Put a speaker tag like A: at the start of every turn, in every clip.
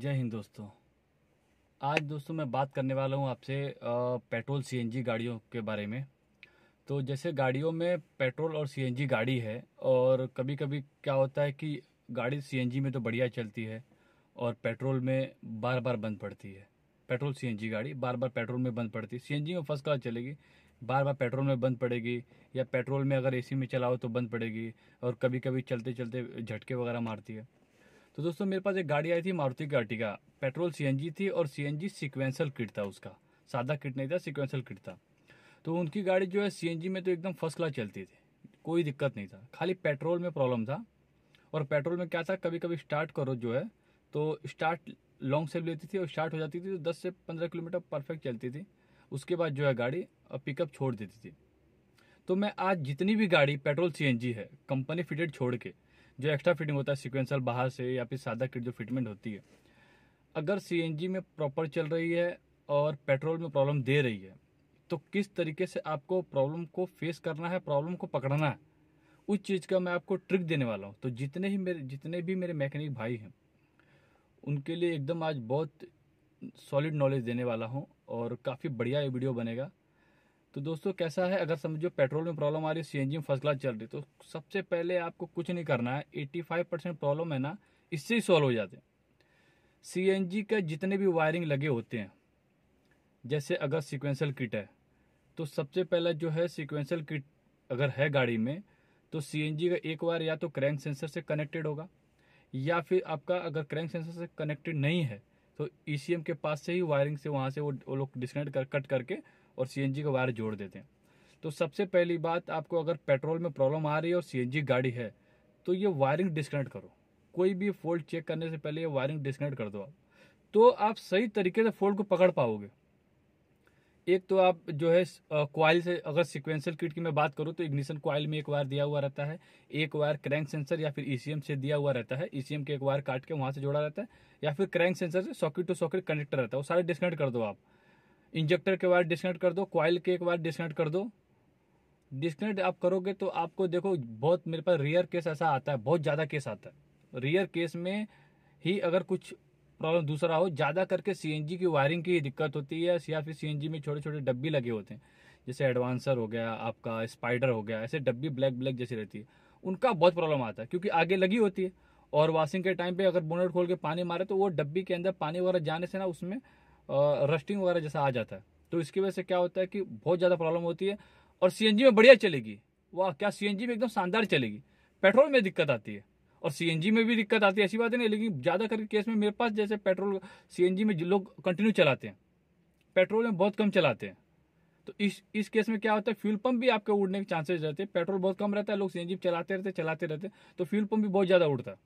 A: जय हिंद दोस्तों आज दोस्तों मैं बात करने वाला हूँ आपसे पेट्रोल सीएनजी गाड़ियों के बारे में तो जैसे गाड़ियों में पेट्रोल और सीएनजी गाड़ी है और कभी कभी क्या होता है कि गाड़ी सीएनजी में तो बढ़िया चलती है और पेट्रोल में बार बार बंद पड़ती है पेट्रोल सीएनजी गाड़ी बार बार पेट्रोल में बंद पड़ती है सी में फर्स्ट क्लास चलेगी बार बार पेट्रोल में बंद पड़ेगी या पेट्रोल में अगर एसी में चलाओ तो बंद पड़ेगी और कभी कभी चलते चलते झटके वगैरह मारती है तो दोस्तों मेरे पास एक गाड़ी आई थी मारुति की अर्टिका पेट्रोल सी थी और सीएनजी सिक्वेंसल किट था उसका सादा किट नहीं था सिक्वेंसल किट था तो उनकी गाड़ी जो है सी में तो एकदम फर्स्ट क्लास चलती थी कोई दिक्कत नहीं था खाली पेट्रोल में प्रॉब्लम था और पेट्रोल में क्या था कभी कभी स्टार्ट करो जो है तो स्टार्ट लॉन्ग सेल लेती थी और स्टार्ट हो जाती थी तो दस से पंद्रह किलोमीटर परफेक्ट चलती थी उसके बाद जो है गाड़ी पिकअप छोड़ देती थी तो मैं आज जितनी भी गाड़ी पेट्रोल सी है कंपनी फिटेड छोड़ के जो एक्स्ट्रा फिटिंग होता है सिक्वेंसल बाहर से या फिर सादा किट जो फिटमेंट होती है अगर सी में प्रॉपर चल रही है और पेट्रोल में प्रॉब्लम दे रही है तो किस तरीके से आपको प्रॉब्लम को फेस करना है प्रॉब्लम को पकड़ना है उस चीज़ का मैं आपको ट्रिक देने वाला हूँ तो जितने ही मेरे जितने भी मेरे मैकेनिक भाई हैं उनके लिए एकदम आज बहुत सॉलिड नॉलेज देने वाला हूँ और काफ़ी बढ़िया ये वीडियो बनेगा तो दोस्तों कैसा है अगर समझो पेट्रोल में प्रॉब्लम आ रही है सीएनजी में फर्स्ट क्लास चल रही तो सबसे पहले आपको कुछ नहीं करना है 85 परसेंट प्रॉब्लम है ना इससे ही सॉल्व हो जाते हैं जी का जितने भी वायरिंग लगे होते हैं जैसे अगर सिक्वेंसल किट है तो सबसे पहला जो है सिक्वेंसल किट अगर है गाड़ी में तो जी का एक वायर या तो क्रैंक सेंसर से कनेक्टेड होगा या फिर आपका अगर क्रैंक सेंसर से कनेक्टेड नहीं है तो एम e के पास से ही वायरिंग से वहाँ से वो, वो लोग डिस्कनेक्ट कर कट करके और सी का वायर जोड़ देते हैं तो सबसे पहली बात आपको अगर पेट्रोल में प्रॉब्लम आ रही है और सी गाड़ी है तो ये वायरिंग डिस्कनेक्ट करो कोई भी फॉल्ट चेक करने से पहले ये वायरिंग डिस्कनेक्ट कर दो आप तो आप सही तरीके से फॉल्ट को पकड़ पाओगे एक तो आप जो है क्वाइल से अगर सिक्वेंशियल किट की मैं बात करूँ तो इग्निशन क्वाइल में एक वायर दिया हुआ रहता है एक वायर क्रैंक सेंसर या फिर ई e से दिया हुआ रहता है ई e के एक वायर काट के वहाँ से जोड़ा रहता है या फिर क्रैंक सेंसर से सॉकेट टू सॉकेट कनेक्टर रहता है वो सारे डिस्कनेक्ट कर दो आप इंजेक्टर के वायर डिस्कनेक्ट कर दो क्वाइल के एक वायर डिस्कनेक्ट कर दो डिस्कनेक्ट आप करोगे तो आपको देखो बहुत मेरे पास रेयर केस ऐसा आता है बहुत ज़्यादा केस आता है रेयर केस में ही अगर कुछ प्रॉब्लम दूसरा हो ज़्यादा करके सीएनजी की वायरिंग की दिक्कत होती है या फिर सीएनजी में छोटे छोटे डब्बी लगे होते हैं जैसे एडवांसर हो गया आपका स्पाइडर हो गया ऐसे डब्बी ब्लैक ब्लैक जैसी रहती है उनका बहुत प्रॉब्लम आता है क्योंकि आगे लगी होती है और वॉशिंग के टाइम पे अगर बोनेट खोल के पानी मारे तो वो डब्बी के अंदर पानी वगैरह जाने से ना उसमें रस्टिंग वगैरह जैसा आ जाता है तो इसकी वजह से क्या होता है कि बहुत ज़्यादा प्रॉब्लम होती है और सी में बढ़िया चलेगी वाह क्या सी में एकदम शानदार चलेगी पेट्रोल में दिक्कत आती है और सी में भी दिक्कत आती है ऐसी बात नहीं लेकिन ज़्यादा करके केस में मेरे पास जैसे पेट्रोल सी में लोग कंटिन्यू चलाते हैं पेट्रोल में बहुत कम चलाते हैं तो इस इस केस में क्या होता है फ्यूल पंप भी आपके उड़ने के चांसेस रहते हैं पेट्रोल बहुत कम रहता है लोग सी चलाते रहते चलाते रहते तो फ्यूल पंप भी बहुत ज़्यादा उड़ता है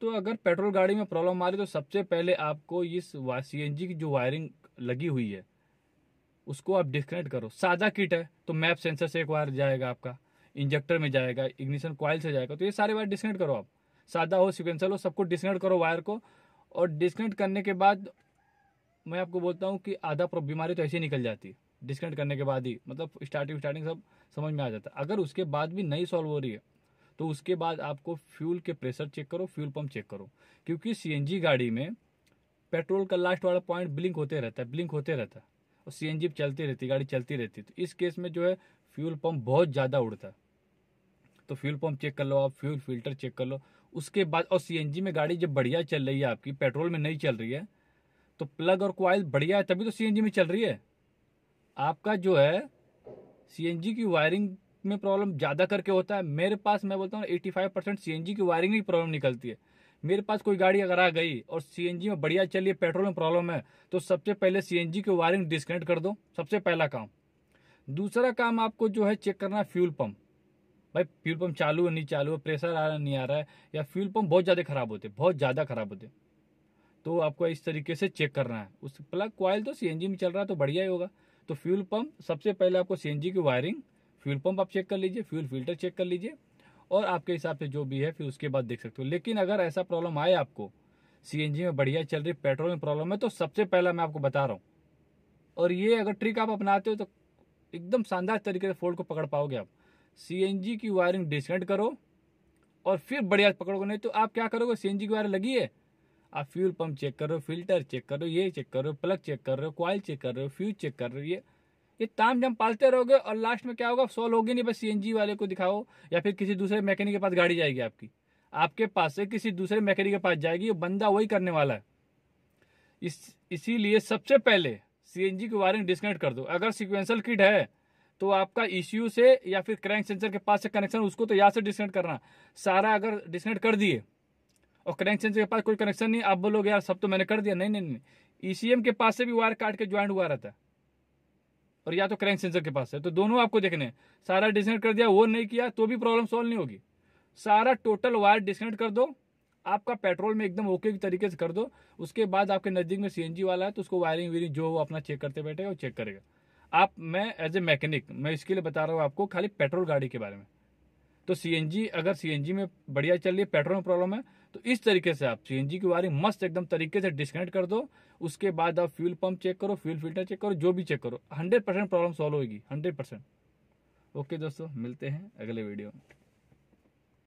A: तो अगर पेट्रोल गाड़ी में प्रॉब्लम आ रही तो सबसे पहले आपको इस सी एन की जो वायरिंग लगी हुई है उसको आप डिस्कनेक्ट करो सादा किट है तो मैप सेंसर से एक वायर जाएगा आपका इंजेक्टर में जाएगा इग्निशन क्वाइल से जाएगा तो ये सारे वायर डिस्कनेक्ट करो आप सादा हो सिक्वेंसल हो सबको डिस्कनेक्ट करो वायर को और डिस्कनेक्ट करने के बाद मैं आपको बोलता हूँ कि आधा बीमारी तो ऐसे ही निकल जाती है डिस्कनेक्ट करने के बाद ही मतलब स्टार्टिंग स्टार्टिंग सब समझ में आ जाता है अगर उसके बाद भी नहीं सॉल्व हो रही है तो उसके बाद आपको फ्यूल के प्रेशर चेक करो फ्यूल पंप चेक करो क्योंकि सीएनजी गाड़ी में पेट्रोल का लास्ट वाला पॉइंट ब्लिंक होते रहता है ब्लिंक होते रहता है और सी जी चलती रहती गाड़ी चलती रहती तो इस केस में जो है फ्यूल पंप बहुत ज़्यादा उड़ता है तो फ्यूल पंप चेक कर लो आप फ्यूल फिल्टर चेक कर लो उसके बाद और सी में गाड़ी जब बढ़िया चल रही है आपकी पेट्रोल में नहीं चल रही है तो प्लग और क्वाइल बढ़िया है तभी तो सी में चल रही है आपका जो है सी की वायरिंग में प्रॉब्लम ज़्यादा करके होता है मेरे पास मैं बोलता हूँ एटी फाइव परसेंट सी की वायरिंग की प्रॉब्लम निकलती है मेरे पास कोई गाड़ी अगर आ गई और सी में बढ़िया चलिए पेट्रोल में प्रॉब्लम है तो सबसे पहले सी की वायरिंग डिस्कनेक्ट कर दो सबसे पहला काम दूसरा काम आपको जो है चेक करना है फ्यूल पम्प भाई फ्यूल पम्प चालू है नहीं चालू है प्रेशर आ रहा नहीं आ रहा है या फ्यूल पम्प बहुत ज़्यादा खराब होते बहुत ज़्यादा खराब होते तो आपको इस तरीके से चेक करना है उस प्लग कॉयल तो सी में चल रहा है तो बढ़िया ही होगा तो फ्यूल पंप सबसे पहले आपको सी की वायरिंग फ्यूल पंप आप चेक कर लीजिए फ्यूल फिल्टर चेक कर लीजिए और आपके हिसाब से जो भी है फिर उसके बाद देख सकते हो लेकिन अगर ऐसा प्रॉब्लम आए आपको सी में बढ़िया चल रही पेट्रोल में प्रॉब्लम है तो सबसे पहला मैं आपको बता रहा हूँ और ये अगर ट्रिक आप अपनाते हो तो एकदम शानदार तरीके से फोल्ड को पकड़ पाओगे आप सी की वायरिंग डिस्कनेक्ट करो और फिर बढ़िया पकड़ोगे नहीं तो आप क्या करोगे सी की वायर लगी है आप फ्यूल पंप चेक कर रहे हो फिल्टर चेक करो ये चेक कर रहे हो प्लग चेक कर रहे हो क्वाइल चेक कर रहे हो फ्यूज चेक कर रहे हो ये ये ताम जम पालते रहोगे और लास्ट में क्या होगा सॉल्व होगी नहीं बस सी वाले को दिखाओ या फिर किसी दूसरे मैकेनिक के पास गाड़ी जाएगी आपकी आपके पास से किसी दूसरे मैकेनिक के पास जाएगी बंदा वही करने वाला है इस इसीलिए सबसे पहले सीएनजी की वायरिंग डिस्कनेक्ट कर दो अगर सिक्वेंसल किट है तो आपका ईसीयू से या फिर क्रैंक सेंसर के पास से कनेक्शन उसको तो यहाँ से डिस्कनेक्ट करना सारा अगर डिस्कनेक्ट कर दिए और क्रैंक सेंसर के पास कोई कनेक्शन नहीं आप बोलोगे यार सब तो मैंने कर दिया नहीं नहीं नहीं ई e के पास से भी वायर काट के ज्वाइंट हुआ रहता है और या तो क्रैंक सेंसर के पास है तो दोनों आपको देखने सारा डिस्कनेक्ट कर दिया वो नहीं किया तो भी प्रॉब्लम सॉल्व नहीं होगी सारा टोटल वायर डिस्कनेक्ट कर दो आपका पेट्रोल में एकदम ओके तरीके से कर दो उसके बाद आपके नज़दीक में सी वाला है तो उसको वायरिंग वीरिंग जो वो अपना चेक करते बैठेगा वो चेक करेगा आप मैं एज ए मैकेनिक मैं इसके लिए बता रहा हूँ आपको खाली पेट्रोल गाड़ी के बारे में तो सी अगर सी में बढ़िया चल रही है पेट्रोल में प्रॉब्लम है तो इस तरीके से आप सीएनजी की वायरिंग मस्त एकदम तरीके से डिस्कनेक्ट कर दो उसके बाद आप फ्यूल पंप चेक करो फ्यूल फिल्टर चेक करो जो भी चेक करो हंड्रेड परसेंट प्रॉब्लम सॉल्व होगी हंड्रेड परसेंट ओके दोस्तों मिलते हैं अगले वीडियो में